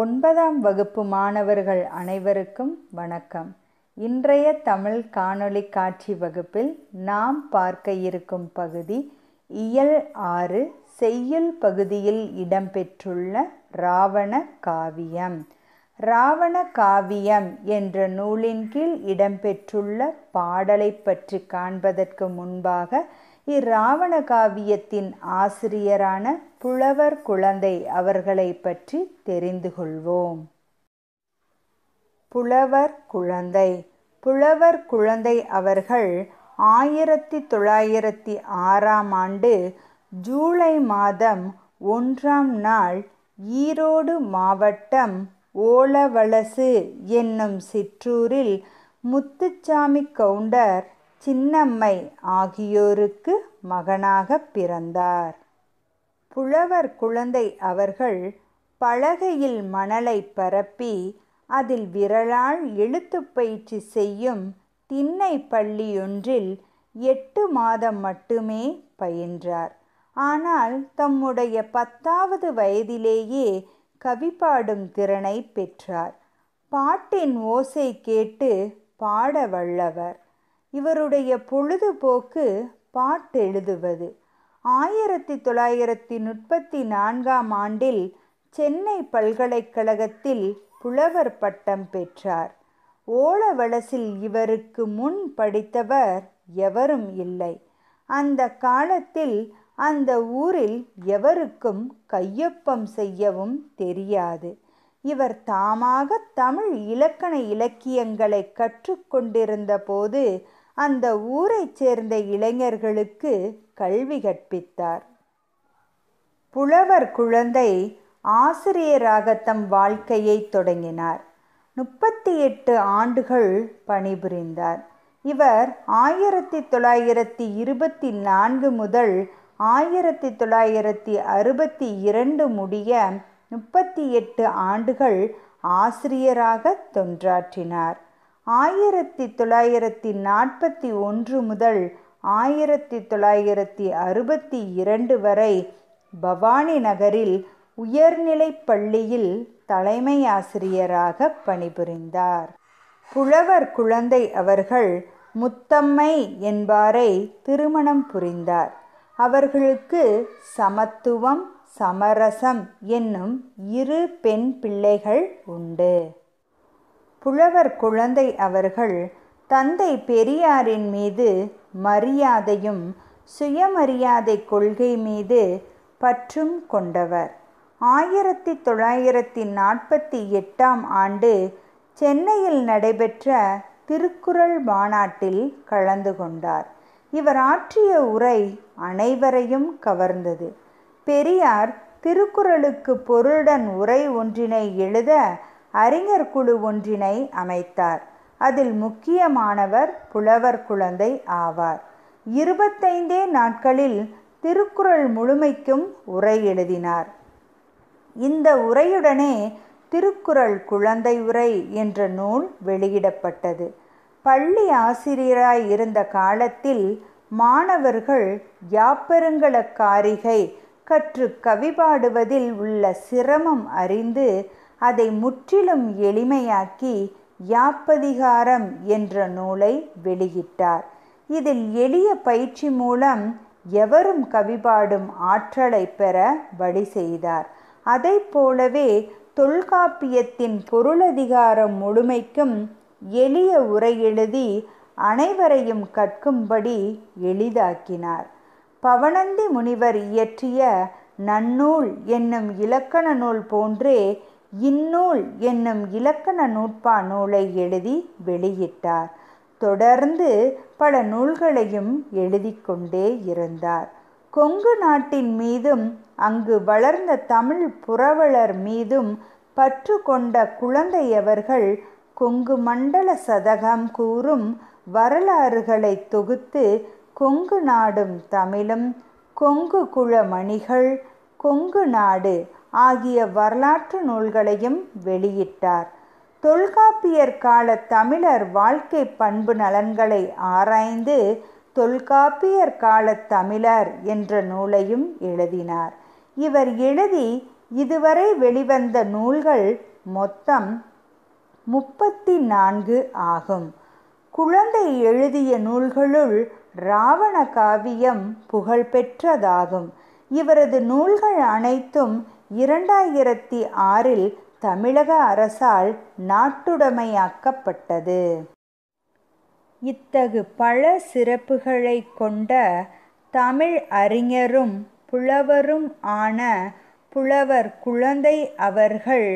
ஒன்பதாம் வகுப்பு மாணவர்கள் அனைவருக்கும் வணக்கம் இன்றைய தமிழ் காணொளி காட்சி வகுப்பில் நாம் பார்க்க இருக்கும் பகுதி இயல் ஆறு செய்யுள் பகுதியில் இடம்பெற்றுள்ள இராவண காவியம் இராவண காவியம் என்ற நூலின் கீழ் இடம்பெற்றுள்ள பாடலை பற்றி காண்பதற்கு முன்பாக இராவண காவியத்தின் ஆசிரியரான புலவர் குழந்தை அவர்களை பற்றி தெரிந்து கொள்வோம் புலவர் குழந்தை புலவர் குழந்தை அவர்கள் ஆயிரத்தி தொள்ளாயிரத்தி ஆறாம் ஆண்டு ஜூலை மாதம் ஒன்றாம் நாள் ஈரோடு மாவட்டம் ஓலவலசு என்னும் சிற்றூரில் முத்துச்சாமி கவுண்டர் சின்னம்மை ஆகியோருக்கு மகனாக பிறந்தார் புலவர் குழந்தை அவர்கள் பலகையில் மணலை பரப்பி அதில் விரலால் எழுத்து பயிற்சி செய்யும் திண்ணை பள்ளியொன்றில் எட்டு மாதம் மட்டுமே பயின்றார் ஆனால் தம்முடைய பத்தாவது வயதிலேயே கவி பாடும் திறனை பெற்றார் பாட்டின் ஓசை கேட்டு பாட வல்லவர் இவருடைய பொழுதுபோக்கு பாட்டெழுதுவது ஆயிரத்தி தொள்ளாயிரத்தி முப்பத்தி நான்காம் ஆண்டில் சென்னை பல்கலைக்கழகத்தில் புலவர் பட்டம் பெற்றார் ஓலவளசில் இவருக்கு முன் படித்தவர் எவரும் இல்லை அந்த காலத்தில் அந்த ஊரில் எவருக்கும் கையொப்பம் செய்யவும் தெரியாது இவர் தாமாக தமிழ் இலக்கண இலக்கியங்களை கற்றுக்கொண்டிருந்த போது அந்த ஊரைச் சேர்ந்த இளைஞர்களுக்கு கல்வி கற்பித்தார் புலவர் குழந்தை ஆசிரியராக தம் வாழ்க்கையை தொடங்கினார் முப்பத்தி எட்டு ஆண்டுகள் பணிபுரிந்தார் இவர் ஆயிரத்தி தொள்ளாயிரத்தி இருபத்தி நான்கு முதல் ஆயிரத்தி தொள்ளாயிரத்தி அறுபத்தி இரண்டு முடிய முப்பத்தி எட்டு ஆண்டுகள் ஆசிரியராக தொன்றாற்றினார் ஆயிரத்தி தொள்ளாயிரத்தி நாற்பத்தி ஒன்று முதல் ஆயிரத்தி தொள்ளாயிரத்தி அறுபத்தி இரண்டு வரை பவானி நகரில் உயர்நிலைப் பள்ளியில் தலைமை ஆசிரியராக பணிபுரிந்தார் புலவர் குழந்தை அவர்கள் முத்தம்மை என்பாரை திருமணம் புரிந்தார் அவர்களுக்கு சமத்துவம் சமரசம் என்னும் இரு பெண் பிள்ளைகள் உண்டு புலவர் குழந்தை அவர்கள் தந்தை பெரியாரின் மீது மரியாதையும் சுயமரியாதை கொள்கை மீது பற்றும் கொண்டவர் ஆயிரத்தி தொள்ளாயிரத்தி நாற்பத்தி எட்டாம் ஆண்டு சென்னையில் நடைபெற்ற திருக்குறள் மாநாட்டில் கலந்து கொண்டார் இவர் ஆற்றிய உரை அனைவரையும் கவர்ந்தது பெரியார் திருக்குறளுக்கு பொருளுடன் உரை ஒன்றினை எழுத அறிஞர் குழு ஒன்றினை அமைத்தார் அதில் முக்கியமானவர் புலவர் குழந்தை ஆவார் இருபத்தைந்தே நாட்களில் திருக்குறள் முழுமைக்கும் உரை எழுதினார் இந்த உரையுடனே திருக்குறள் குழந்தை உரை என்ற நூல் வெளியிடப்பட்டது பள்ளி ஆசிரியராய் இருந்த காலத்தில் மாணவர்கள் யாப்பெருங்கள காரிகை கற்று கவிபாடுவதில் உள்ள சிரமம் அறிந்து அதை முற்றிலும் எளிமையாக்கி யாப்பதிகாரம் என்ற நூலை வெளியிட்டார் இதில் எளிய பயிற்சி மூலம் எவரும் கவிபாடும் ஆற்றலை பெற வழி செய்தார் அதை போலவே தொல்காப்பியத்தின் பொருளதிகாரம் முழுமைக்கும் எளிய உரை எழுதி அனைவரையும் கற்கும்படி எளிதாக்கினார் பவனந்தி முனிவர் இயற்றிய நன்னூல் என்னும் இலக்கண நூல் போன்றே இந்நூல் என்னும் இலக்கண நூற்பா நூலை எழுதி வெளியிட்டார் தொடர்ந்து பல நூல்களையும் எழுதி கொண்டே இருந்தார் கொங்கு நாட்டின் மீதும் அங்கு வளர்ந்த தமிழ் புரவலர் மீதும் பற்று கொண்ட குழந்தையவர்கள் கொங்கு மண்டல சதகம் கூறும் வரலாறுகளை தொகுத்து கொங்கு நாடும் தமிழும் கொங்கு குளமணிகள் கொங்கு நாடு ஆகிய வரலாற்று நூல்களையும் வெளியிட்டார் தொல்காப்பியர் கால தமிழர் வாழ்க்கை பண்பு நலன்களை ஆராய்ந்து தொல்காப்பியர் கால தமிழர் என்ற நூலையும் எழுதினார் இவர் எழுதி இதுவரை வெளிவந்த நூல்கள் மொத்தம் முப்பத்தி நான்கு ஆகும் குழந்தை எழுதிய நூல்களுள் ராவண காவியம் புகழ்பெற்றதாகும் இவரது நூல்கள் அனைத்தும் இரண்டாயிரத்தி ஆறில் தமிழக அரசால் நாட்டுடைமையாக்கப்பட்டது இத்தகு பல சிறப்புகளை கொண்ட தமிழ் அறிஞரும் புலவரும் ஆன புலவர் குழந்தை அவர்கள்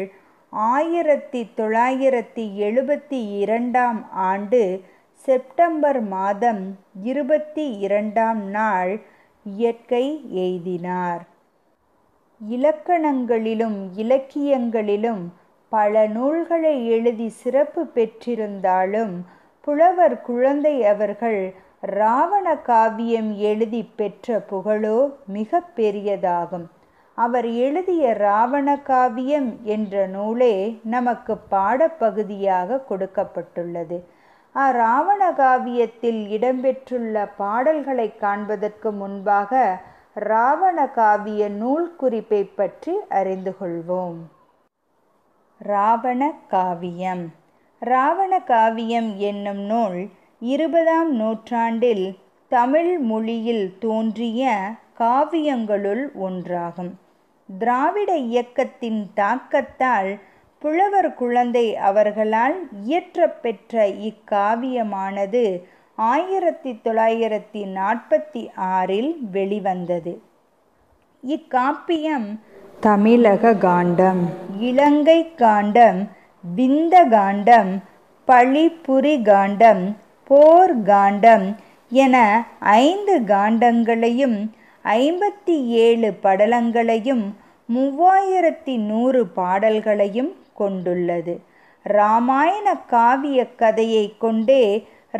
ஆயிரத்தி தொள்ளாயிரத்தி எழுபத்தி இரண்டாம் ஆண்டு செப்டம்பர் மாதம் இருபத்தி இரண்டாம் நாள் இயற்கை எய்தினார் இலக்கணங்களிலும் இலக்கியங்களிலும் பல நூல்களை எழுதி சிறப்பு பெற்றிருந்தாலும் புலவர் குழந்தை அவர்கள் இராவண காவியம் எழுதி பெற்ற புகழோ மிக பெரியதாகும் அவர் எழுதிய இராவண காவியம் என்ற நூலே நமக்கு பாடப்பகுதியாக கொடுக்கப்பட்டுள்ளது அராவண காவியத்தில் இடம்பெற்றுள்ள பாடல்களை காண்பதற்கு முன்பாக ராவண காவிய நூல் குறிப்பை பற்றி அறிந்து கொள்வோம் ராவண காவியம் ராவண காவியம் என்னும் நூல் இருபதாம் நூற்றாண்டில் தமிழ் மொழியில் தோன்றிய காவியங்களுள் ஒன்றாகும் திராவிட இயக்கத்தின் தாக்கத்தால் புலவர் குழந்தை அவர்களால் இயற்றப்பெற்ற இக்காவியமானது ஆயிரத்தி தொள்ளாயிரத்தி நாற்பத்தி ஆறில் வெளிவந்தது இக்காப்பியம் தமிழக காண்டம் இலங்கை காண்டம் விந்த காண்டம் பழிபுரி காண்டம் போர் காண்டம் என ஐந்து காண்டங்களையும் ஐம்பத்தி ஏழு படலங்களையும் மூவாயிரத்தி நூறு பாடல்களையும் கொண்டுள்ளது இராமாயண காவிய கதையை கொண்டே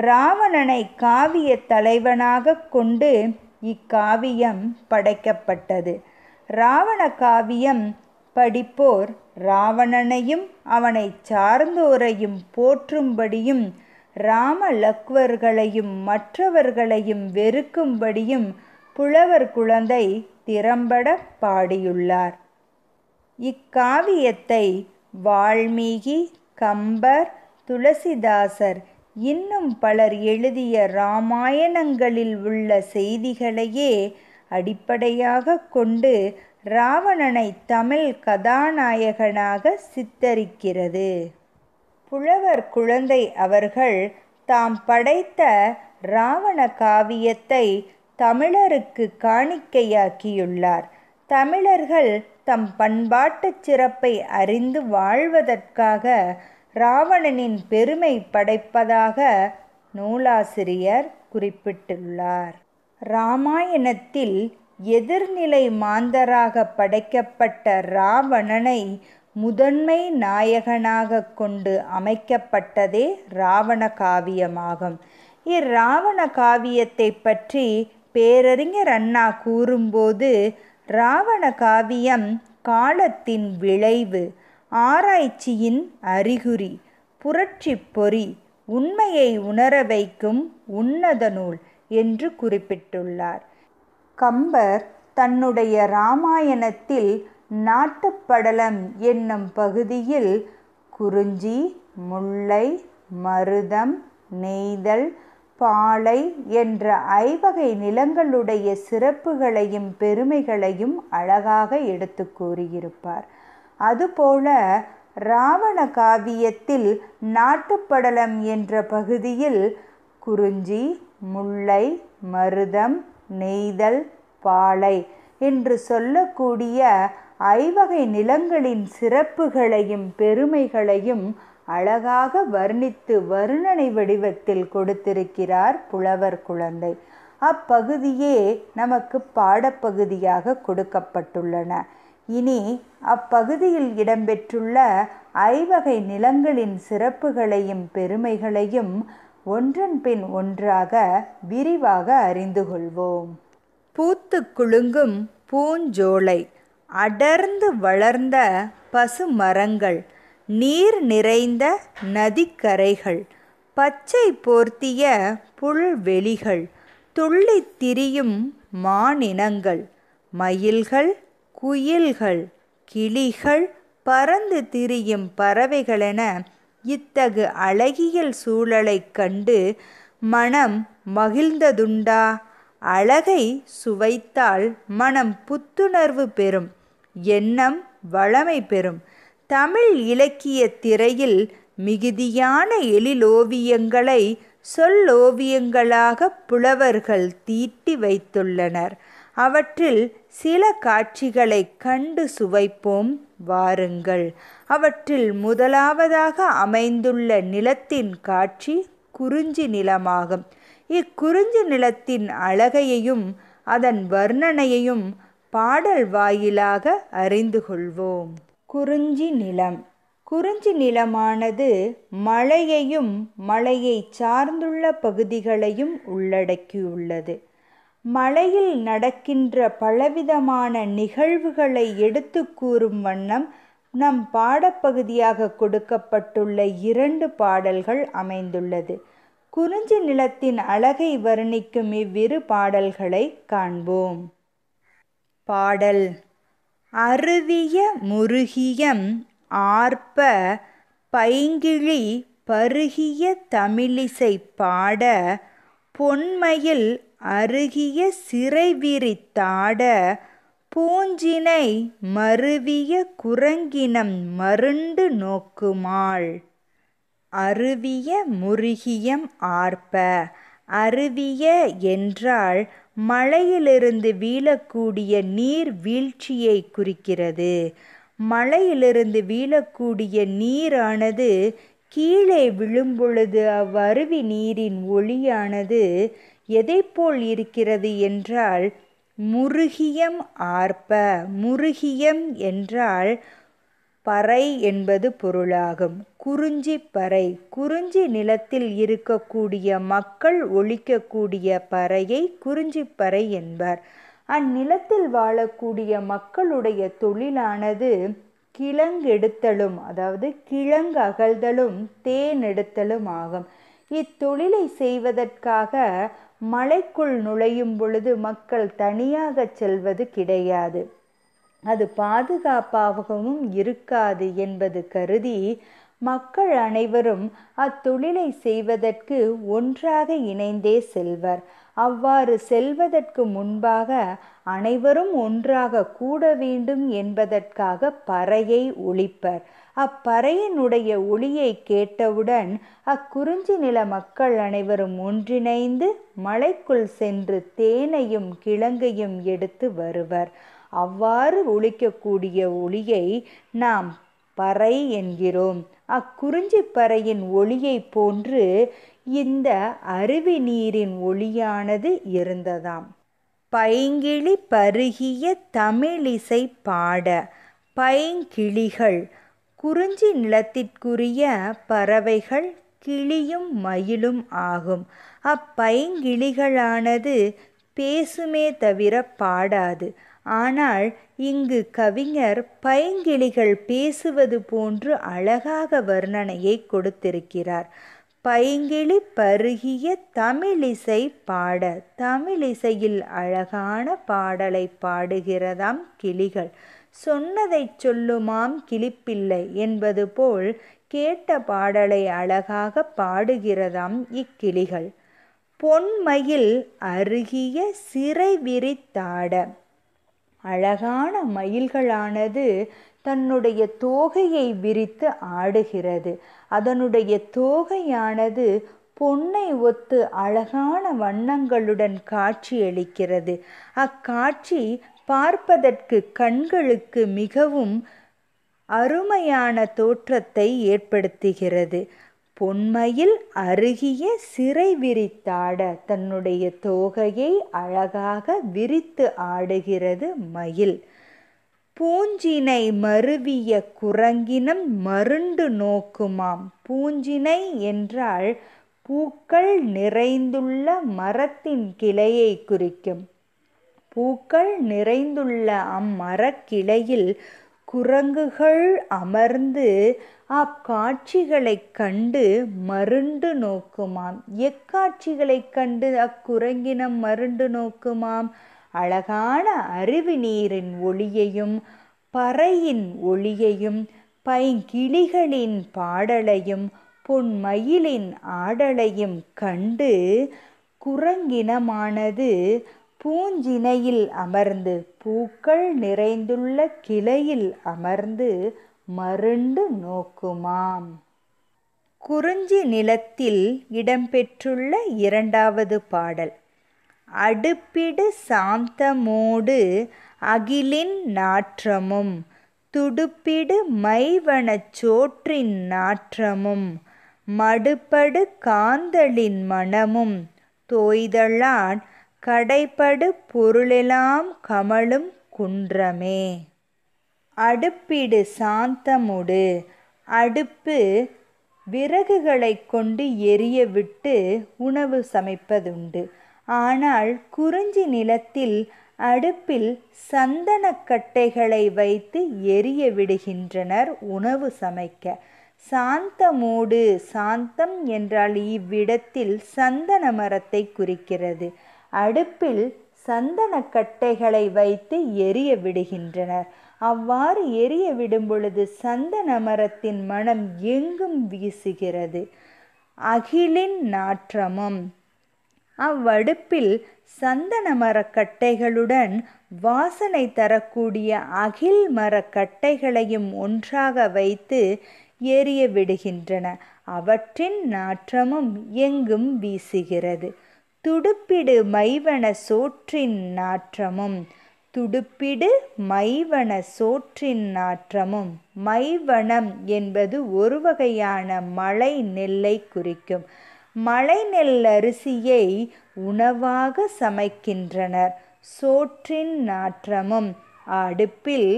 ராவணனை காவிய தலைவனாக கொண்டு இக்காவியம் படைக்கப்பட்டது ராவண காவியம் படிப்போர் ராவணனையும் அவனை சார்ந்தோரையும் போற்றும்படியும் ராம லக்வர்களையும் மற்றவர்களையும் வெறுக்கும்படியும் புலவர் குழந்தை திறம்பட பாடியுள்ளார் இக்காவியத்தை வால்மீகி கம்பர் துளசிதாசர் இன்னும் பலர் எழுதிய இராமாயணங்களில் உள்ள செய்திகளையே அடிப்படையாக கொண்டு ராவணனை தமிழ் கதாநாயகனாக சித்தரிக்கிறது புலவர் குழந்தை அவர்கள் தாம் படைத்த இராவண காவியத்தை தமிழருக்கு காணிக்கையாக்கியுள்ளார் தமிழர்கள் தம் பண்பாட்டுச் சிறப்பை அறிந்து வாழ்வதற்காக ராவணனின் பெருமை படைப்பதாக நூலாசிரியர் குறிப்பிட்டுள்ளார் ராமாயணத்தில் எதிர்நிலை மாந்தராக படைக்கப்பட்ட ராவணனை முதன்மை நாயகனாக கொண்டு அமைக்கப்பட்டதே ராவண காவியமாகும் இராவண காவியத்தை பற்றி பேரறிஞர் அண்ணா கூறும்போது ராவண காவியம் காலத்தின் விளைவு ஆராய்ச்சியின் அறிகுறி புரட்சி பொறி உண்மையை உணர வைக்கும் உன்னத நூல் என்று குறிப்பிட்டுள்ளார் கம்பர் தன்னுடைய இராமாயணத்தில் நாட்டுப்படலம் என்னும் பகுதியில் குறிஞ்சி முல்லை மருதம் நெய்தல் பாலை என்ற ஐவகை நிலங்களுடைய சிறப்புகளையும் பெருமைகளையும் அழகாக எடுத்து கூறியிருப்பார் அதுபோல இராவண காவியத்தில் நாட்டுப்படலம் என்ற பகுதியில் குறிஞ்சி முல்லை மருதம் நெய்தல் பாலை என்று சொல்லக்கூடிய ஐவகை நிலங்களின் சிறப்புகளையும் பெருமைகளையும் அழகாக வர்ணித்து வர்ணனை வடிவத்தில் கொடுத்திருக்கிறார் புலவர் குழந்தை அப்பகுதியே நமக்கு பாடப்பகுதியாக கொடுக்கப்பட்டுள்ளன இனி அப்பகுதியில் இடம்பெற்றுள்ள ஐவகை நிலங்களின் சிறப்புகளையும் பெருமைகளையும் ஒன்றன் பின் ஒன்றாக விரிவாக அறிந்து கொள்வோம் பூத்து குலுங்கும் பூஞ்சோலை அடர்ந்து வளர்ந்த பசு மரங்கள் நீர் நிறைந்த நதிக்கரைகள் பச்சை போர்த்திய புல்வெளிகள் துள்ளித் திரியும் மானினங்கள் மயில்கள் குயில்கள் கிளிகள் பறந்து திரியும் பறவைகளென இத்தகு அழகியல் சூழலைக் கண்டு மனம் மகிழ்ந்ததுண்டா அழகை சுவைத்தால் மனம் புத்துணர்வு பெறும் எண்ணம் வளமை பெறும் தமிழ் இலக்கிய திரையில் மிகுதியான எழிலோவியங்களை சொல்லோவியங்களாக புலவர்கள் தீட்டி வைத்துள்ளனர் அவற்றில் சில காட்சிகளை கண்டு சுவைப்போம் வாருங்கள் அவற்றில் முதலாவதாக அமைந்துள்ள நிலத்தின் காட்சி குறிஞ்சி நிலமாகும் இக்குறிஞ்சி நிலத்தின் அழகையையும் அதன் வர்ணனையையும் பாடல் வாயிலாக அறிந்து கொள்வோம் குறிஞ்சி நிலம் குறிஞ்சி நிலமானது மழையையும் மழையை சார்ந்துள்ள பகுதிகளையும் உள்ளடக்கியுள்ளது மலையில் நடக்கின்ற பலவிதமான நிகழ்வுகளை எடுத்து கூறும் வண்ணம் நம் பாடப்பகுதியாக கொடுக்கப்பட்டுள்ள இரண்டு பாடல்கள் அமைந்துள்ளது குறிஞ்சி நிலத்தின் அழகை வர்ணிக்கும் இவ்விரு பாடல்களை காண்போம் பாடல் அருவிய முருகியம் ஆர்ப்ப பைங்கிழி பருகிய தமிழிசை பாட பொன்மையில் அருகிய சிறை விரித்தாட பூஞ்சினை மருவிய குரங்கினம் மருண்டு நோக்குமாள் அருவிய முருகியம் ஆர்ப்ப அருவிய என்றால் மலையிலிருந்து வீழக்கூடிய நீர் வீழ்ச்சியை குறிக்கிறது மலையிலிருந்து வீழக்கூடிய நீரானது கீழே விழும்பொழுது அவ்வருவி நீரின் ஒளியானது எதைப்போல் போல் இருக்கிறது என்றால் முருகியம் ஆர்ப்ப முருகியம் என்றால் பறை என்பது பொருளாகும் குறிஞ்சி பறை குறிஞ்சி நிலத்தில் இருக்கக்கூடிய மக்கள் ஒழிக்கக்கூடிய பறையை குறிஞ்சி பறை என்பார் அந்நிலத்தில் வாழக்கூடிய மக்களுடைய தொழிலானது கிழங்கெடுத்தலும் அதாவது கிழங்கு அகழ்தலும் தேன் எடுத்தலும் ஆகும் இத்தொழிலை செய்வதற்காக மலைக்குள் நுழையும் பொழுது மக்கள் தனியாக செல்வது கிடையாது அது பாதுகாப்பாகவும் இருக்காது என்பது கருதி மக்கள் அனைவரும் அத்தொழிலை செய்வதற்கு ஒன்றாக இணைந்தே செல்வர் அவ்வாறு செல்வதற்கு முன்பாக அனைவரும் ஒன்றாக கூட வேண்டும் என்பதற்காக பறையை ஒழிப்பர் அப்பறையினுடைய ஒளியை கேட்டவுடன் அக்குறிஞ்சி நில மக்கள் அனைவரும் ஒன்றிணைந்து மலைக்குள் சென்று தேனையும் கிழங்கையும் எடுத்து வருவர் அவ்வாறு ஒழிக்கக்கூடிய ஒளியை நாம் பறை என்கிறோம் அக்குறிஞ்சி பறையின் ஒளியை போன்று இந்த அருவி நீரின் ஒளியானது இருந்ததாம் பைங்கிழி பருகிய தமிழிசை பாட பைங்கிளிகள் குறிஞ்சி நிலத்திற்குரிய பறவைகள் கிளியும் மயிலும் ஆகும் அப்பைங்கிளிகளானது பேசுமே தவிர பாடாது ஆனால் இங்கு கவிஞர் பைங்கிளிகள் பேசுவது போன்று அழகாக வர்ணனையை கொடுத்திருக்கிறார் பைங்கிளி பருகிய தமிழிசை பாட தமிழிசையில் அழகான பாடலை பாடுகிறதாம் கிளிகள் சொன்னதைச் சொல்லுமாம் கிளிப்பில்லை என்பது போல் கேட்ட பாடலை அழகாக பாடுகிறதாம் இக்கிளிகள் பொன்மயில் அருகிய சிறை விரித்தாட அழகான மயில்களானது தன்னுடைய தோகையை விரித்து ஆடுகிறது அதனுடைய தோகையானது பொன்னை ஒத்து அழகான வண்ணங்களுடன் காட்சியளிக்கிறது அக்காட்சி பார்ப்பதற்கு கண்களுக்கு மிகவும் அருமையான தோற்றத்தை ஏற்படுத்துகிறது பொன்மையில் அருகிய சிறை விரித்தாட தன்னுடைய தோகையை அழகாக விரித்து ஆடுகிறது மயில் பூஞ்சினை மருவிய குரங்கினம் மருண்டு நோக்குமாம் பூஞ்சினை என்றால் பூக்கள் நிறைந்துள்ள மரத்தின் கிளையை குறிக்கும் பூக்கள் நிறைந்துள்ள அம்மரக்கிளையில் குரங்குகள் அமர்ந்து அக்காட்சிகளைக் கண்டு மருண்டு நோக்குமாம் எக்காட்சிகளைக் கண்டு அக்குரங்கினம் மருண்டு நோக்குமாம் அழகான அருவி நீரின் ஒளியையும் பறையின் ஒளியையும் பைங்கிளிகளின் பாடலையும் பொன்மயிலின் ஆடலையும் கண்டு குரங்கினமானது பூஞ்சினையில் அமர்ந்து பூக்கள் நிறைந்துள்ள கிளையில் அமர்ந்து மருண்டு நோக்குமாம் குறிஞ்சி நிலத்தில் இடம்பெற்றுள்ள இரண்டாவது பாடல் அடுப்பிடு சாந்தமோடு அகிலின் நாற்றமும் துடுப்பிடு மைவனச் சோற்றின் நாற்றமும் மடுபடு காந்தளின் மனமும் தோய்தலான் கடைபடு பொருளெலாம் கமலும் குன்றமே அடுப்பிடு சாந்தமுடு அடுப்பு விறகுகளை கொண்டு எரிய விட்டு உணவு சமைப்பதுண்டு ஆனால் குறிஞ்சி நிலத்தில் அடுப்பில் சந்தனக்கட்டைகளை வைத்து எரிய விடுகின்றனர் உணவு சமைக்க சாந்தமூடு சாந்தம் என்றால் இவ்விடத்தில் சந்தன மரத்தை குறிக்கிறது அடுப்பில் சந்தனக்கட்டைகளை வைத்து எரிய விடுகின்றனர் அவ்வாறு எரிய விடும் பொழுது சந்தன மரத்தின் மனம் எங்கும் வீசுகிறது அகிலின் நாற்றமும் அவ்வடுப்பில் சந்தன மரக்கட்டைகளுடன் வாசனை தரக்கூடிய அகில் மரக்கட்டைகளையும் ஒன்றாக வைத்து எரிய விடுகின்றன அவற்றின் நாற்றமும் எங்கும் வீசுகிறது துடுப்பிடு மைவன சோற்றின் நாற்றமும் துடுப்பிடு மைவன சோற்றின் நாற்றமும் மைவனம் என்பது ஒரு வகையான மழை நெல்லை குறிக்கும் மழை நெல் அரிசியை உணவாக சமைக்கின்றனர் சோற்றின் நாற்றமும் அடுப்பில்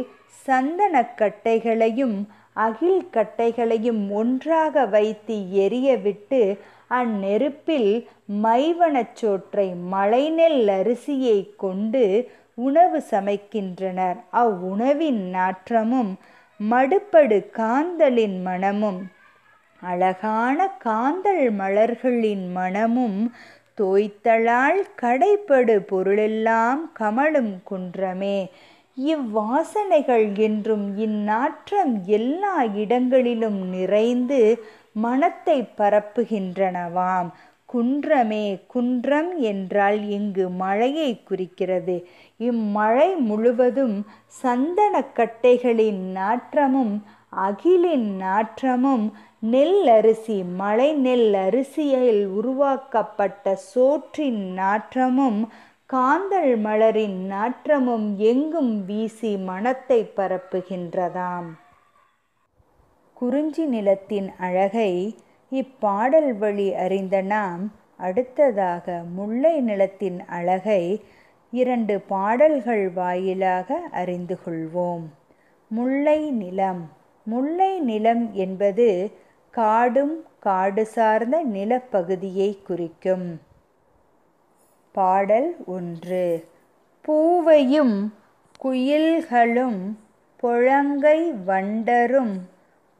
சந்தனக்கட்டைகளையும் அகில் கட்டைகளையும் ஒன்றாக வைத்து எரியவிட்டு அந்நெருப்பில் மைவனச் சோற்றை மலைநெல் அரிசியை கொண்டு உணவு சமைக்கின்றனர் அவ்வுணவின் நாற்றமும் மடுப்படு காந்தலின் மணமும் அழகான காந்தல் மலர்களின் மணமும் தோய்த்தலால் கடைப்படு பொருளெல்லாம் கமலும் குன்றமே இவ்வாசனைகள் என்றும் இந்நாற்றம் எல்லா இடங்களிலும் நிறைந்து மனத்தை பரப்புகின்றனவாம் குன்றமே குன்றம் என்றால் இங்கு மழையை குறிக்கிறது இம்மழை முழுவதும் சந்தனக்கட்டைகளின் நாற்றமும் அகிலின் நாற்றமும் நெல் அரிசி மழை நெல் அரிசியில் உருவாக்கப்பட்ட சோற்றின் நாற்றமும் காந்தள் மலரின் நாற்றமும் எங்கும் வீசி மனத்தை பரப்புகின்றதாம் குறிஞ்சி நிலத்தின் அழகை இப்பாடல் வழி அறிந்த நாம் அடுத்ததாக முல்லை நிலத்தின் அழகை இரண்டு பாடல்கள் வாயிலாக அறிந்து கொள்வோம் முல்லை நிலம் முல்லை நிலம் என்பது காடும் காடு சார்ந்த நிலப்பகுதியை குறிக்கும் பாடல் ஒன்று பூவையும் குயில்களும் புழங்கை வண்டரும்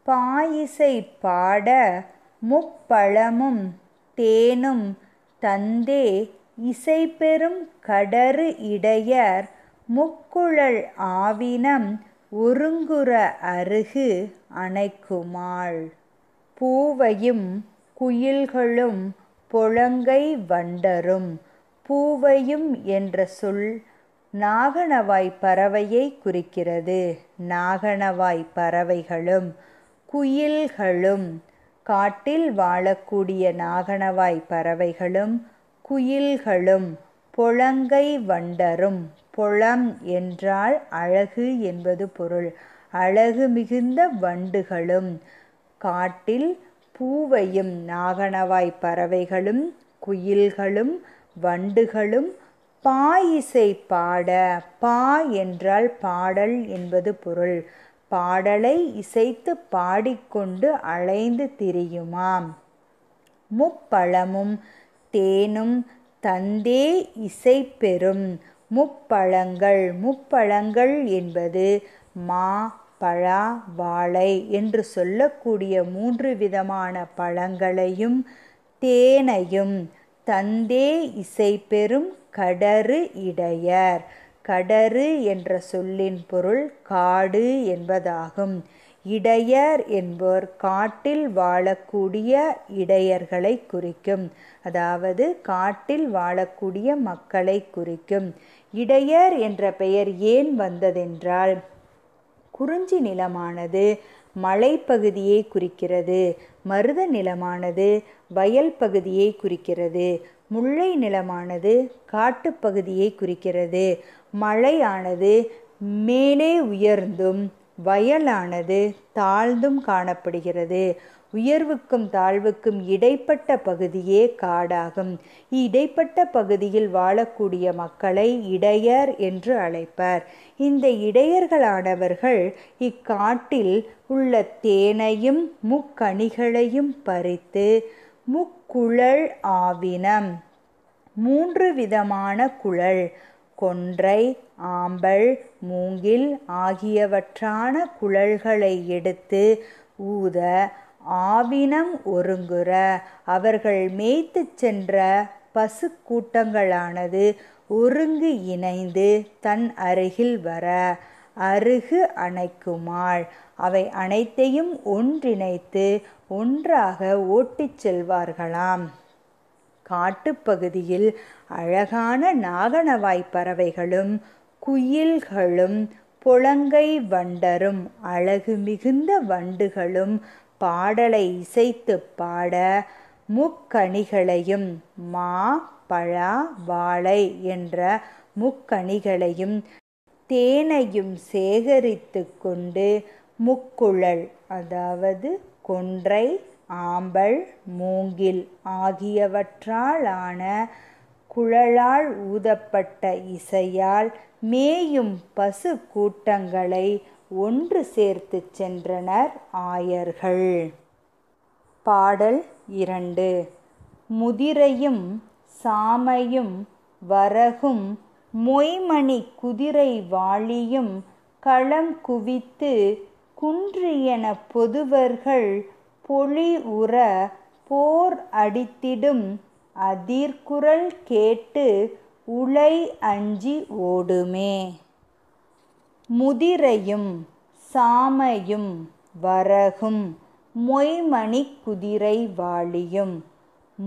பாயிசை பாட முப்பழமும் தேனும் தந்தே பெறும் கடறு இடையர் முக்குழல் ஆவினம் ஒருங்குற அருகு அணைக்குமாள் பூவையும் குயில்களும் புழங்கை வண்டரும் பூவையும் என்ற சொல் நாகனவாய் பறவையை குறிக்கிறது நாகனவாய் பறவைகளும் குயில்களும் காட்டில் வாழக்கூடிய நாகணவாய் பறவைகளும் குயில்களும் புழங்கை வண்டரும் புழம் என்றால் அழகு என்பது பொருள் அழகு மிகுந்த வண்டுகளும் காட்டில் பூவையும் நாகணவாய் பறவைகளும் குயில்களும் வண்டுகளும் பா இசை பாட பா என்றால் பாடல் என்பது பொருள் பாடலை இசைத்து பாடிக்கொண்டு அலைந்து திரியுமாம் முப்பழமும் தேனும் தந்தே இசை பெறும் முப்பழங்கள் முப்பழங்கள் என்பது மா பழா வாழை என்று சொல்லக்கூடிய மூன்று விதமான பழங்களையும் தேனையும் தந்தே இசை பெறும் கடறு இடையர் கடறு என்ற சொல்லின் பொருள் காடு என்பதாகும் இடையர் என்போர் காட்டில் வாழக்கூடிய இடையர்களை குறிக்கும் அதாவது காட்டில் வாழக்கூடிய மக்களை குறிக்கும் இடையர் என்ற பெயர் ஏன் வந்ததென்றால் குறிஞ்சி நிலமானது மலைப்பகுதியை குறிக்கிறது மருத நிலமானது வயல் பகுதியை குறிக்கிறது முல்லை நிலமானது காட்டுப்பகுதியை குறிக்கிறது மழையானது மேலே உயர்ந்தும் வயலானது தாழ்ந்தும் காணப்படுகிறது உயர்வுக்கும் தாழ்வுக்கும் இடைப்பட்ட பகுதியே காடாகும் இடைப்பட்ட பகுதியில் வாழக்கூடிய மக்களை இடையர் என்று அழைப்பர் இந்த இடையர்களானவர்கள் இக்காட்டில் உள்ள தேனையும் முக்கணிகளையும் பறித்து முக்குழல் ஆவினம் மூன்று விதமான குழல் கொன்றை ஆம்பல் மூங்கில் ஆகியவற்றான குழல்களை எடுத்து ஊத ஆவினம் ஒருங்குற அவர்கள் மேய்த்து சென்ற பசு கூட்டங்களானது ஒருங்கு இணைந்து தன் அருகில் வர அருகு அணைக்குமாள் அவை அனைத்தையும் ஒன்றிணைத்து ஒன்றாக ஓட்டிச் செல்வார்களாம் காட்டுப்பகுதியில் அழகான நாகனவாய் பறவைகளும் குயில்களும் புலங்கை வண்டரும் அழகு மிகுந்த வண்டுகளும் பாடலை இசைத்து பாட முக்கணிகளையும் மா பழா வாழை என்ற முக்கணிகளையும் தேனையும் சேகரித்து கொண்டு முக்குழல் அதாவது கொன்றை ஆம்பல் மூங்கில் ஆகியவற்றாலான குழலால் ஊதப்பட்ட இசையால் மேயும் பசு கூட்டங்களை ஒன்று சேர்த்து சென்றனர் ஆயர்கள் பாடல் இரண்டு முதிரையும் சாமையும் வரகும் மொய்மணி குதிரை வாளியும் களம் குவித்து குன்று என பொதுவர்கள் பொழி உற போர் அடித்திடும் அதிர்குரல் கேட்டு உளை அஞ்சி ஓடுமே முதிரையும் சாமையும் வரகும் மொய்மணி குதிரை வாளியும்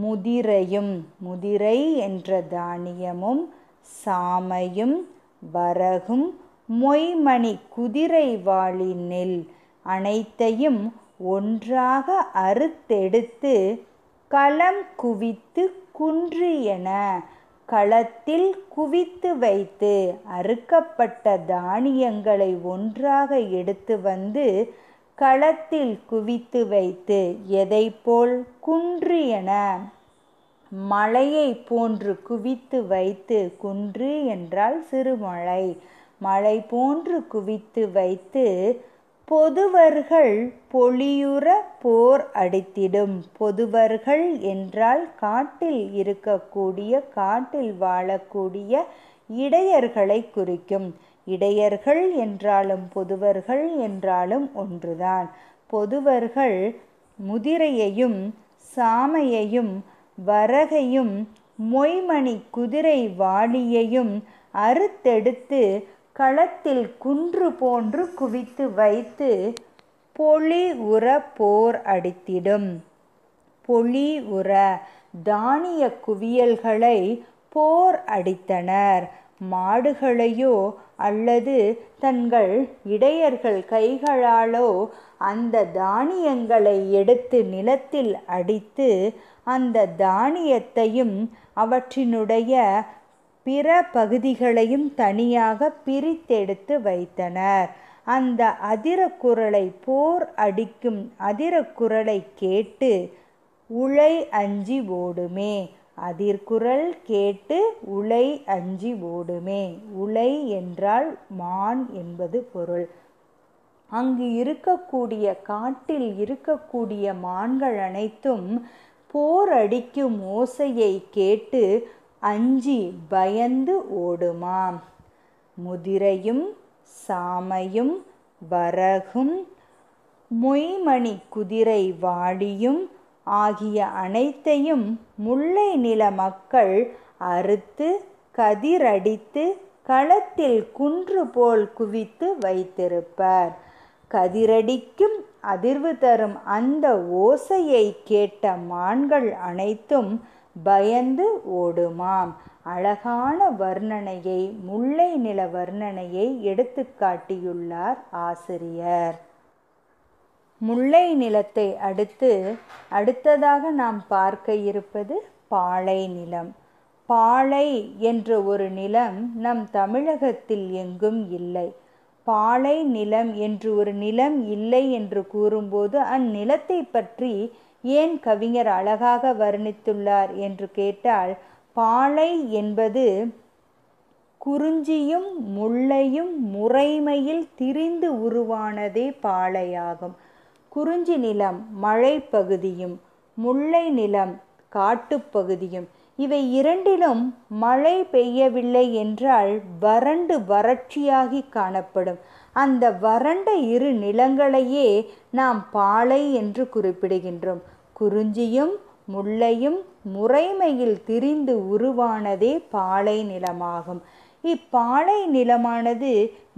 முதிரையும் முதிரை என்ற தானியமும் சாமையும் வரகும் மொய்மணி குதிரை வாளி நெல் அனைத்தையும் ஒன்றாக அறுத்தெடுத்து களம் குவித்து குன்று என களத்தில் குவித்து வைத்து அறுக்கப்பட்ட தானியங்களை ஒன்றாக எடுத்து வந்து களத்தில் குவித்து வைத்து எதை போல் குன்று என மலையை போன்று குவித்து வைத்து குன்று என்றால் சிறுமலை மழை போன்று குவித்து வைத்து பொதுவர்கள் பொழியுற போர் அடித்திடும் பொதுவர்கள் என்றால் காட்டில் இருக்கக்கூடிய காட்டில் வாழக்கூடிய இடையர்களை குறிக்கும் இடையர்கள் என்றாலும் பொதுவர்கள் என்றாலும் ஒன்றுதான் பொதுவர்கள் முதிரையையும் சாமையையும் வரகையும் மொய்மணி குதிரை வாளியையும் அறுத்தெடுத்து களத்தில் குன்று போன்று குவித்து வைத்து பொழி உர போர் அடித்திடும் பொழி உர தானிய குவியல்களை போர் அடித்தனர் மாடுகளையோ அல்லது தங்கள் இடையர்கள் கைகளாலோ அந்த தானியங்களை எடுத்து நிலத்தில் அடித்து அந்த தானியத்தையும் அவற்றினுடைய பிற பகுதிகளையும் தனியாக பிரித்தெடுத்து வைத்தனர் அந்த அதிரக்குரலை போர் அடிக்கும் அதிரக்குரலை கேட்டு உளை அஞ்சி ஓடுமே அதிர்குரல் கேட்டு உலை அஞ்சி ஓடுமே உலை என்றால் மான் என்பது பொருள் அங்கு இருக்கக்கூடிய காட்டில் இருக்கக்கூடிய மான்கள் அனைத்தும் போர் அடிக்கும் ஓசையை கேட்டு அஞ்சி பயந்து ஓடுமாம் முதிரையும் சாமையும் வரகும் மொய்மணி குதிரை வாடியும் ஆகிய அனைத்தையும் முல்லை நில மக்கள் அறுத்து கதிரடித்து களத்தில் குன்று போல் குவித்து வைத்திருப்பர் கதிரடிக்கும் அதிர்வு தரும் அந்த ஓசையை கேட்ட மான்கள் அனைத்தும் பயந்து ஓடுமாம் அழகான வர்ணனையை முல்லை நில வர்ணனையை எடுத்துக்காட்டியுள்ளார் ஆசிரியர் முல்லை நிலத்தை அடுத்து அடுத்ததாக நாம் பார்க்க இருப்பது பாலை நிலம் பாலை என்ற ஒரு நிலம் நம் தமிழகத்தில் எங்கும் இல்லை பாலை நிலம் என்று ஒரு நிலம் இல்லை என்று கூறும்போது அந்நிலத்தை பற்றி ஏன் கவிஞர் அழகாக வர்ணித்துள்ளார் என்று கேட்டால் பாலை என்பது குறிஞ்சியும் முல்லையும் முறைமையில் திரிந்து உருவானதே பாலையாகும் குறிஞ்சி நிலம் மழைப்பகுதியும் முல்லை நிலம் காட்டுப்பகுதியும் இவை இரண்டிலும் மழை பெய்யவில்லை என்றால் வறண்டு வறட்சியாகி காணப்படும் அந்த வறண்ட இரு நிலங்களையே நாம் பாலை என்று குறிப்பிடுகின்றோம் குறிஞ்சியும் முல்லையும் முறைமையில் திரிந்து உருவானதே பாலை நிலமாகும் இப்பாலை நிலமானது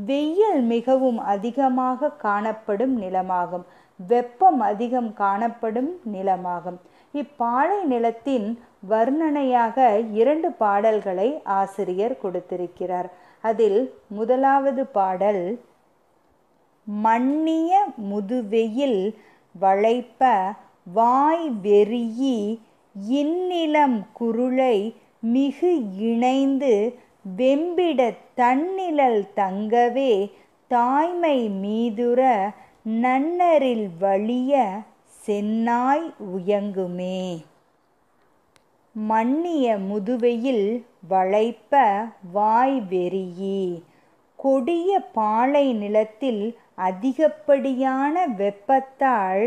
வெயில் மிகவும் அதிகமாக காணப்படும் நிலமாகும் வெப்பம் அதிகம் காணப்படும் நிலமாகும் இப்பாலை நிலத்தின் வர்ணனையாக இரண்டு பாடல்களை ஆசிரியர் கொடுத்திருக்கிறார் அதில் முதலாவது பாடல் மன்னிய முதுவெயில் வளைப்ப வாய் வெறியி இந்நிலம் குருளை மிகு இணைந்து வெம்பிட தன்னிழல் தங்கவே தாய்மை மீதுர நன்னரில் வழிய சென்னாய் உயங்குமே மன்னிய முதுவையில் வளைப்ப வாய் வெறியே கொடிய பாலை நிலத்தில் அதிகப்படியான வெப்பத்தால்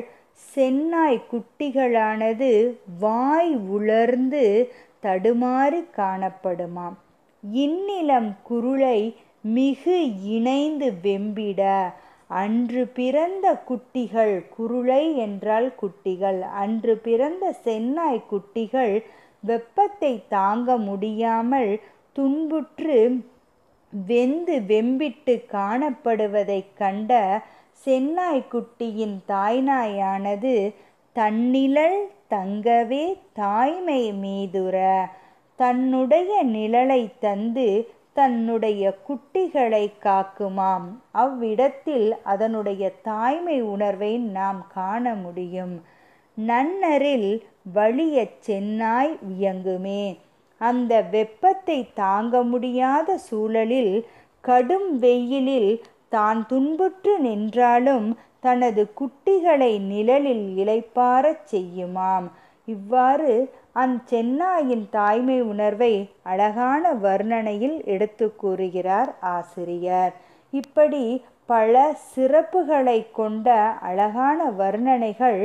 சென்னாய் குட்டிகளானது வாய் உலர்ந்து தடுமாறு காணப்படுமாம் இந்நிலம் குருளை மிகு இணைந்து வெம்பிட அன்று பிறந்த குட்டிகள் குருளை என்றால் குட்டிகள் அன்று பிறந்த சென்னாய் குட்டிகள் வெப்பத்தை தாங்க முடியாமல் துன்புற்று வெந்து வெம்பிட்டு காணப்படுவதைக் கண்ட சென்னாய்க்குட்டியின் தாய்நாயானது தன்னிழல் தங்கவே தாய்மை மீதுர தன்னுடைய நிழலை தந்து தன்னுடைய குட்டிகளை காக்குமாம் அவ்விடத்தில் அதனுடைய தாய்மை உணர்வை நாம் காண முடியும் நன்னரில் வழிய சென்னாய் வியங்குமே அந்த வெப்பத்தை தாங்க முடியாத சூழலில் கடும் வெயிலில் தான் துன்புற்று நின்றாலும் தனது குட்டிகளை நிழலில் இலைப்பாரச் செய்யுமாம் இவ்வாறு அச்சென்னாயின் தாய்மை உணர்வை அழகான வர்ணனையில் எடுத்து கூறுகிறார் ஆசிரியர் இப்படி பல சிறப்புகளை கொண்ட அழகான வர்ணனைகள்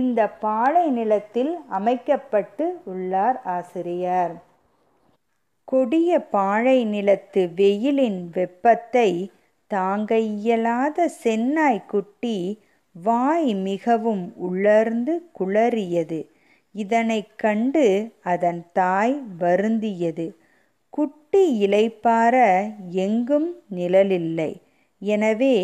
இந்த பாலை நிலத்தில் அமைக்கப்பட்டு உள்ளார் ஆசிரியர் கொடிய பாழை நிலத்து வெயிலின் வெப்பத்தை தாங்க இயலாத குட்டி வாய் மிகவும் உலர்ந்து குளறியது இதனை கண்டு அதன் தாய் வருந்தியது குட்டி இலைப்பார எங்கும் நிழலில்லை எனவே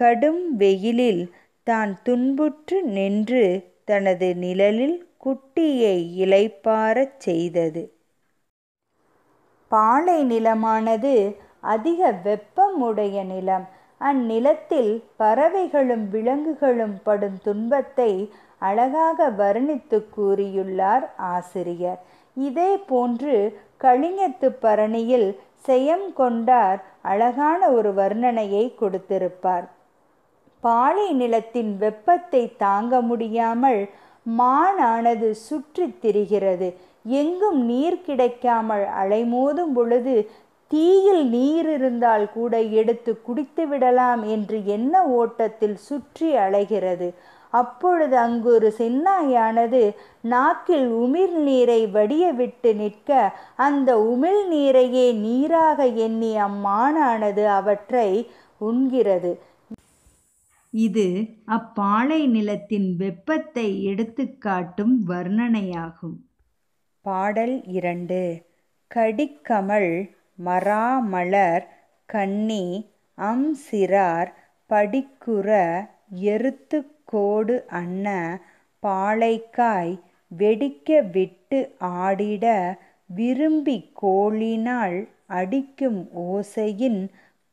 கடும் வெயிலில் தான் துன்புற்று நின்று தனது நிழலில் குட்டியை இலைப்பாரச் செய்தது பாலை நிலமானது அதிக வெப்பம் உடைய நிலம் அந்நிலத்தில் பறவைகளும் விலங்குகளும் படும் துன்பத்தை அழகாக வர்ணித்து கூறியுள்ளார் ஆசிரியர் இதே போன்று கலிங்கத்து பரணியில் செயம் கொண்டார் அழகான ஒரு வர்ணனையை கொடுத்திருப்பார் பாலை நிலத்தின் வெப்பத்தை தாங்க முடியாமல் மானானது சுற்றித் திரிகிறது எங்கும் நீர் கிடைக்காமல் அலைமோதும் பொழுது தீயில் நீர் இருந்தால் கூட எடுத்து குடித்து விடலாம் என்று என்ன ஓட்டத்தில் சுற்றி அலைகிறது அப்பொழுது அங்கு ஒரு சென்னாயானது நாக்கில் உமிழ் நீரை வடிய விட்டு நிற்க அந்த உமிழ் நீரையே நீராக எண்ணி அம்மானானது அவற்றை உண்கிறது இது அப்பாலை நிலத்தின் வெப்பத்தை எடுத்துக்காட்டும் வர்ணனையாகும் பாடல் இரண்டு கடிக்கமல் மராமலர் கண்ணி அம் சிறார் படிக்குற எருத்து கோடு அன்ன பாலைக்காய் வெடிக்க விட்டு ஆடிட விரும்பி கோழினால் அடிக்கும் ஓசையின்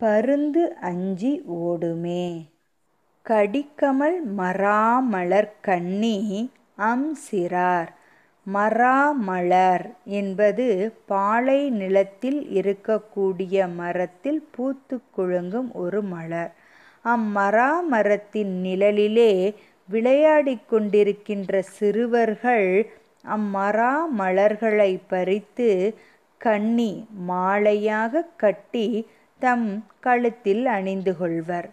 பருந்து அஞ்சி ஓடுமே கடிக்கமல் கண்ணி அம் அம்சிறார் மராமலர் என்பது பாலை நிலத்தில் இருக்கக்கூடிய மரத்தில் பூத்து குழுங்கும் ஒரு மலர் அம்மராமரத்தின் நிழலிலே விளையாடிக் கொண்டிருக்கின்ற சிறுவர்கள் அம்மராமலர்களை பறித்து கண்ணி மாலையாக கட்டி தம் கழுத்தில் அணிந்து கொள்வர்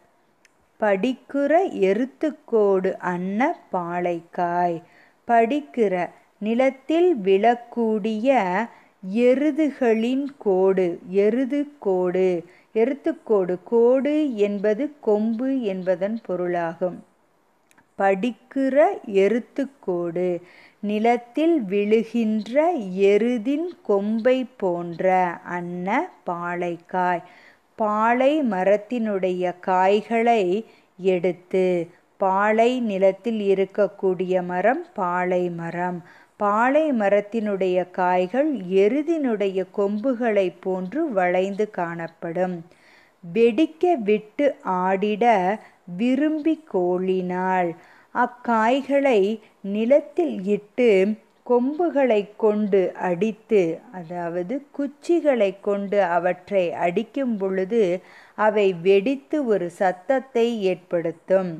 படிக்குற எருத்துக்கோடு அன்ன பாலைக்காய் படிக்கிற நிலத்தில் விழக்கூடிய எருதுகளின் கோடு எருது கோடு எருத்துக்கோடு கோடு என்பது கொம்பு என்பதன் பொருளாகும் படிக்கிற எருத்துக்கோடு நிலத்தில் விழுகின்ற எருதின் கொம்பை போன்ற அன்ன பாலைக்காய் பாலை மரத்தினுடைய காய்களை எடுத்து பாலை நிலத்தில் இருக்கக்கூடிய மரம் பாலை மரம் பாலை மரத்தினுடைய காய்கள் எருதினுடைய கொம்புகளை போன்று வளைந்து காணப்படும் வெடிக்க விட்டு ஆடிட விரும்பி கோழினாள் அக்காய்களை நிலத்தில் இட்டு கொம்புகளை கொண்டு அடித்து அதாவது குச்சிகளை கொண்டு அவற்றை அடிக்கும் பொழுது அவை வெடித்து ஒரு சத்தத்தை ஏற்படுத்தும்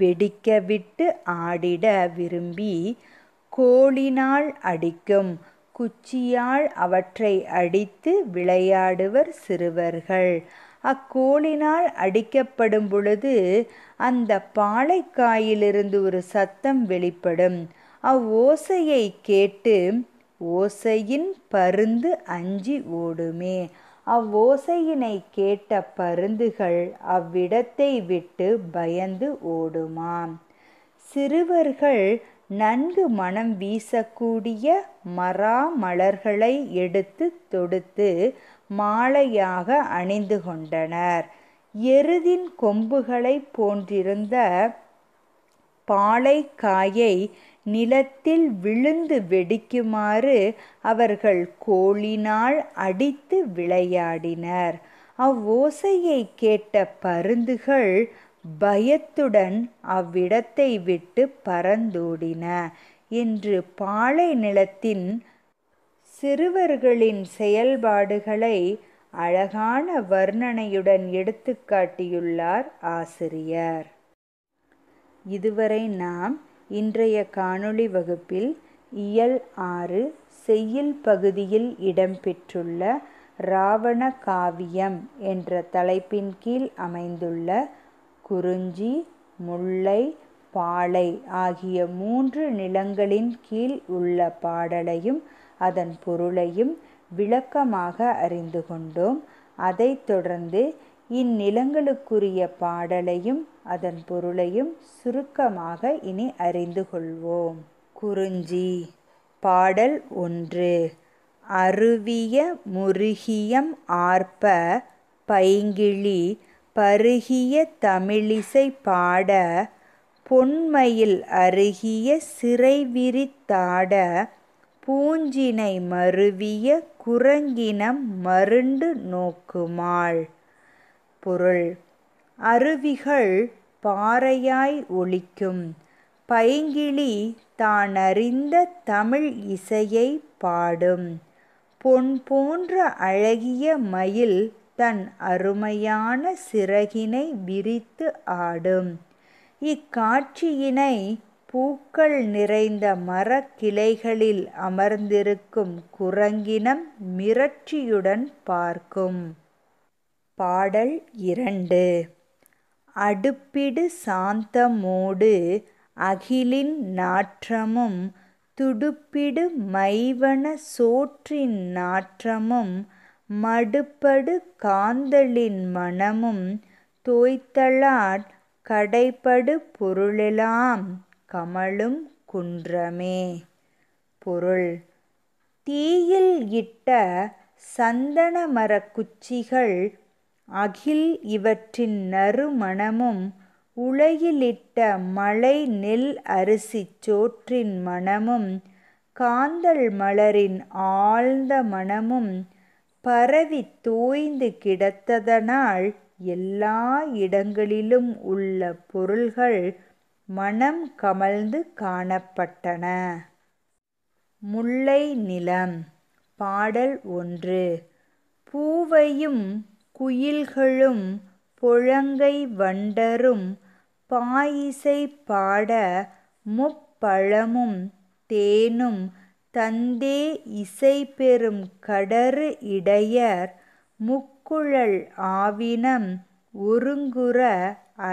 வெடிக்க விட்டு ஆடிட விரும்பி கோளினால் அடிக்கும் குச்சியால் அவற்றை அடித்து விளையாடுவர் சிறுவர்கள் அக்கோளினால் அடிக்கப்படும் பொழுது அந்த பாலைக்காயிலிருந்து ஒரு சத்தம் வெளிப்படும் அவ்வோசையை கேட்டு ஓசையின் பருந்து அஞ்சி ஓடுமே அவ்வோசையினை கேட்ட பருந்துகள் அவ்விடத்தை விட்டு பயந்து ஓடுமாம் சிறுவர்கள் நன்கு மனம் வீசக்கூடிய மரா மலர்களை எடுத்து தொடுத்து மாலையாக அணிந்து கொண்டனர் எருதின் கொம்புகளை போன்றிருந்த பாலைக்காயை நிலத்தில் விழுந்து வெடிக்குமாறு அவர்கள் கோளினால் அடித்து விளையாடினர் அவ்வோசையை கேட்ட பருந்துகள் பயத்துடன் அவ்விடத்தை விட்டு பறந்தோடின என்று பாலை நிலத்தின் சிறுவர்களின் செயல்பாடுகளை அழகான வர்ணனையுடன் எடுத்துக்காட்டியுள்ளார் ஆசிரியர் இதுவரை நாம் இன்றைய காணொளி வகுப்பில் இயல் ஆறு செய்யுள் பகுதியில் இடம்பெற்றுள்ள இராவண காவியம் என்ற தலைப்பின் கீழ் அமைந்துள்ள குறிஞ்சி முல்லை பாலை ஆகிய மூன்று நிலங்களின் கீழ் உள்ள பாடலையும் அதன் பொருளையும் விளக்கமாக அறிந்து கொண்டோம் அதைத் தொடர்ந்து இந்நிலங்களுக்குரிய பாடலையும் அதன் பொருளையும் சுருக்கமாக இனி அறிந்து கொள்வோம் குறிஞ்சி பாடல் ஒன்று அருவிய முருகியம் ஆர்ப்ப பைங்கிழி பருகிய தமிழிசை பாட பொன்மையில் அருகிய சிறை விரித்தாட பூஞ்சினை மருவிய குரங்கினம் மருண்டு நோக்குமாள் பொருள் அருவிகள் பாறையாய் ஒலிக்கும் பைங்கிளி தான் அறிந்த தமிழ் இசையை பாடும் பொன் போன்ற அழகிய மயில் தன் அருமையான சிறகினை விரித்து ஆடும் இக்காட்சியினை பூக்கள் நிறைந்த மரக்கிளைகளில் அமர்ந்திருக்கும் குரங்கினம் மிரட்சியுடன் பார்க்கும் பாடல் இரண்டு அடுப்பிடு சாந்தமோடு அகிலின் நாற்றமும் துடுப்பிடு மைவன சோற்றின் நாற்றமும் மடுப்படு காந்தலின் மனமும் தோய்த்தலாட் கடைப்படு பொருளெலாம் கமலும் குன்றமே. பொருள் தீயில் இட்ட சந்தனமரக் குச்சிகள் அகில் இவற்றின் நறுமணமும் உலையிலிட்ட மலை நெல் அரிசி சோற்றின் மணமும் காந்தல் மலரின் ஆழ்ந்த மணமும் பரவி தூய்ந்து கிடத்ததனால் எல்லா இடங்களிலும் உள்ள பொருள்கள் மனம் கமழ்ந்து காணப்பட்டன முல்லை நிலம் பாடல் ஒன்று பூவையும் குயில்களும் புழங்கை வண்டரும் பாயிசை பாட முப்பழமும் தேனும் தந்தே இசை பெறும் கடறு இடையர் முக்குழல் ஆவினம் உருங்குற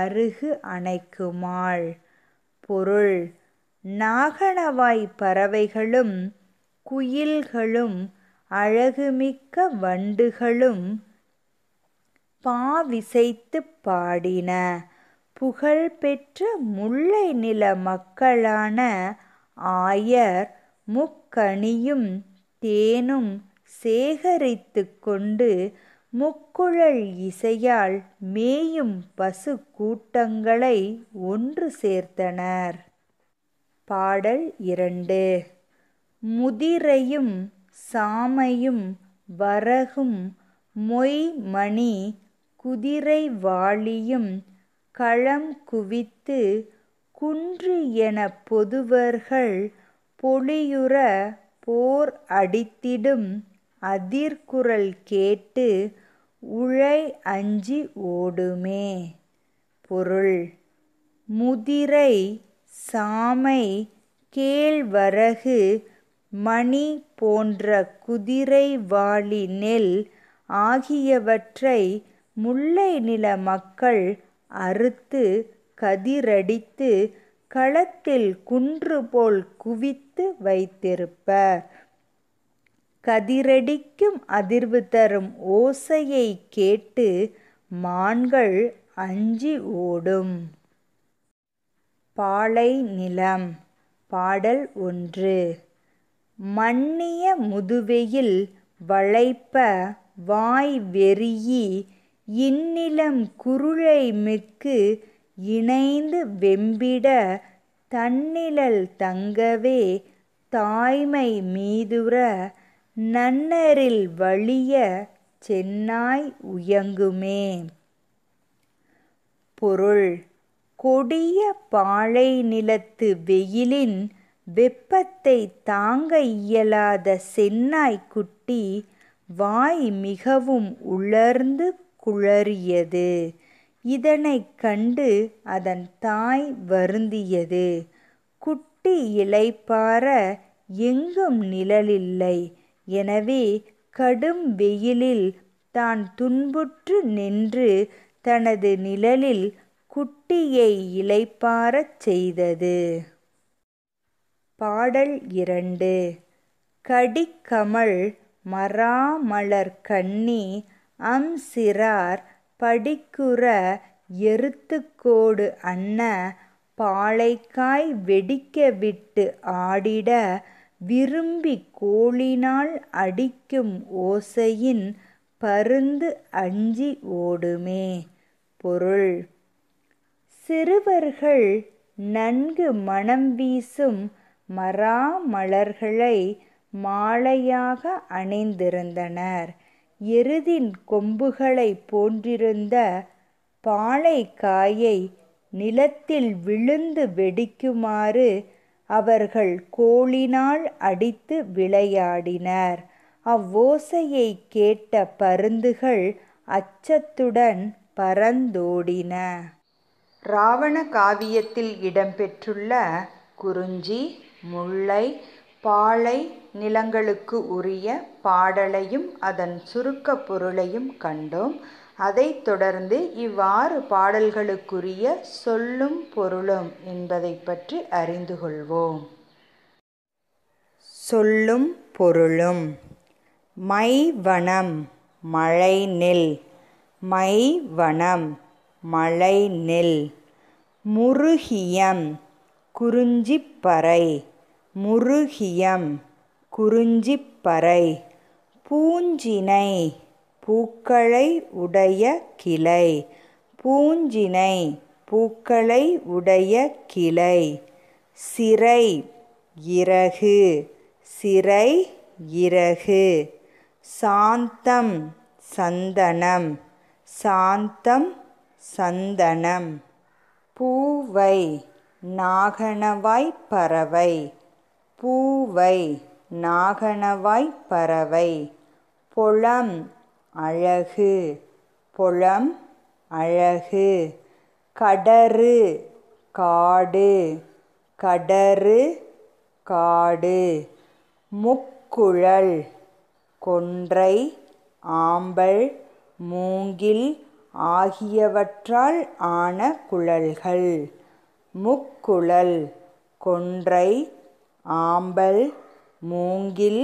அருகு அணைக்குமாள் பொருள் நாகனவாய் பறவைகளும் குயில்களும் அழகுமிக்க வண்டுகளும் பாவிசைத்துப் பாடின புகழ்பெற்ற முல்லை நில மக்களான ஆயர் முக்கணியும் தேனும் சேகரித்து கொண்டு முக்குழல் இசையால் மேயும் பசு கூட்டங்களை ஒன்று சேர்த்தனர். பாடல் இரண்டு முதிரையும் சாமையும் வரகும் மணி குதிரை வாளியும் களம் குவித்து குன்று என பொதுவர்கள் பொலியுற போர் அடித்திடும் அதிர்குரல் கேட்டு உழை அஞ்சி ஓடுமே. பொருள் முதிரை சாமை கேழ்வரகு மணி போன்ற குதிரை வாளி நெல் ஆகியவற்றை முல்லை நில மக்கள் அறுத்து கதிரடித்து களத்தில் குன்று போல் குவித்து வைத்திருப்ப கதிரடிக்கும் அதிர்வு தரும் ஓசையை கேட்டு மான்கள் அஞ்சி ஓடும் பாலை நிலம் பாடல் ஒன்று மன்னிய முதுவையில் வளைப்ப வாய் வெறியி இந்நிலம் குருளை மிக்கு இணைந்து வெம்பிட தன்னிழல் தங்கவே தாய்மை மீதுற நன்னரில் வழிய சென்னாய் உயங்குமே பொருள் கொடிய பாழை நிலத்து வெயிலின் வெப்பத்தை தாங்க இயலாத சென்னாய்க்குட்டி வாய் மிகவும் உலர்ந்து குழறியது இதனை கண்டு அதன் தாய் வருந்தியது குட்டி இலைப்பார எங்கும் நிழலில்லை எனவே கடும் வெயிலில் தான் துன்புற்று நின்று தனது நிழலில் குட்டியை இலைப்பாரச் செய்தது பாடல் இரண்டு கடிக்கமல் மராமலர் கண்ணி அம் சிறார் படிக்குற எருத்துக்கோடு அன்ன பாலைக்காய் வெடிக்க விட்டு ஆடிட விரும்பி கோழினால் அடிக்கும் ஓசையின் பருந்து அஞ்சி ஓடுமே. பொருள் சிறுவர்கள் நன்கு மணம் வீசும் மலர்களை மாலையாக அணிந்திருந்தனர். எருதின் கொம்புகளை போன்றிருந்த காயை நிலத்தில் விழுந்து வெடிக்குமாறு அவர்கள் கோளினால் அடித்து விளையாடினர் அவ்வோசையை கேட்ட பருந்துகள் அச்சத்துடன் பறந்தோடின ராவண காவியத்தில் இடம்பெற்றுள்ள குறிஞ்சி முல்லை பாலை நிலங்களுக்கு உரிய பாடலையும் அதன் சுருக்க பொருளையும் கண்டோம் அதைத் தொடர்ந்து இவ்வாறு பாடல்களுக்குரிய சொல்லும் பொருளும் என்பதை பற்றி அறிந்து கொள்வோம் சொல்லும் பொருளும் மை வனம் மழை நெல் மை வனம் மழை நெல் முருகியம் குறிஞ்சிப்பறை முருகியம் குறிஞ்சிப்பறை பூஞ்சினை பூக்களை உடைய கிளை பூஞ்சினை பூக்களை உடைய கிளை சிறை இறகு சிறை இறகு சாந்தம் சந்தனம் சாந்தம் சந்தனம் பூவை பறவை பூவை நாகனவாய்ப் பறவை புலம் அழகு புலம் அழகு கடறு காடு கடறு காடு முக்குழல் கொன்றை ஆம்பல் மூங்கில் ஆகியவற்றால் ஆன குழல்கள் முக்குழல் கொன்றை ஆம்பல் மூங்கில்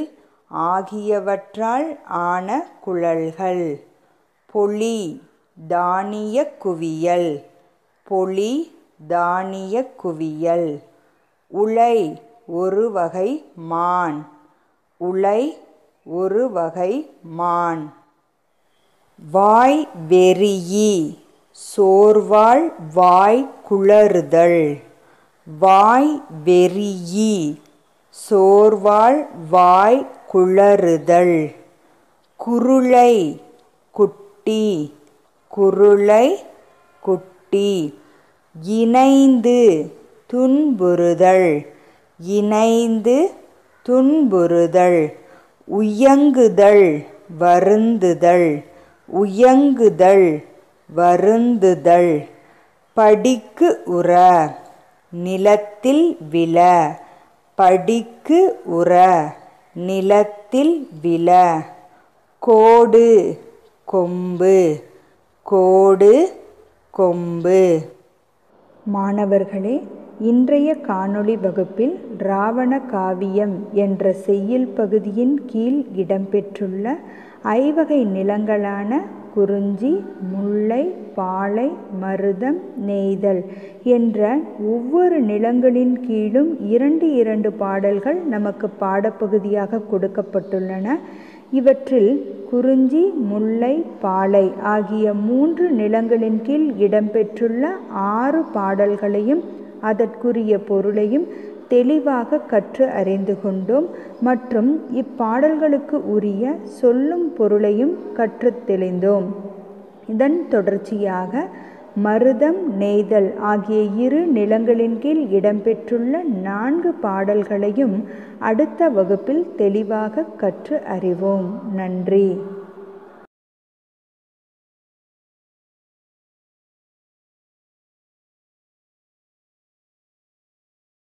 ஆகியவற்றால் ஆன குழல்கள் பொலி தானிய குவியல் பொலி தானிய குவியல் உலை ஒரு வகை மான் உலை ஒரு வகை மான் வாய் வெறியி சோர்வாள் வாய் குளறுதல் வாய் வெறியி சோர்வாள் வாய் குளறுதல் குருளை குட்டி குருளை குட்டி இணைந்து துன்புறுதல் இணைந்து துன்புறுதல் உயங்குதல் வருந்துதல் உயங்குதல் வருந்துதல் படிக்கு உற நிலத்தில் விழ படிக்கு உர நிலத்தில் விழ கோடு கொம்பு கோடு கொம்பு மாணவர்களே இன்றைய காணொளி வகுப்பில் ராவண காவியம் என்ற செய்யுள் பகுதியின் கீழ் இடம்பெற்றுள்ள ஐவகை நிலங்களான குறிஞ்சி முல்லை பாலை மருதம் நெய்தல் என்ற ஒவ்வொரு நிலங்களின் கீழும் இரண்டு இரண்டு பாடல்கள் நமக்கு பாடப்பகுதியாக கொடுக்கப்பட்டுள்ளன இவற்றில் குறிஞ்சி முல்லை பாலை ஆகிய மூன்று நிலங்களின் கீழ் இடம்பெற்றுள்ள ஆறு பாடல்களையும் அதற்குரிய பொருளையும் தெளிவாக கற்று அறிந்து கொண்டோம் மற்றும் இப்பாடல்களுக்கு உரிய சொல்லும் பொருளையும் கற்று தெளிந்தோம் இதன் தொடர்ச்சியாக மருதம் நெய்தல் ஆகிய இரு நிலங்களின் கீழ் இடம்பெற்றுள்ள நான்கு பாடல்களையும் அடுத்த வகுப்பில் தெளிவாக கற்று அறிவோம் நன்றி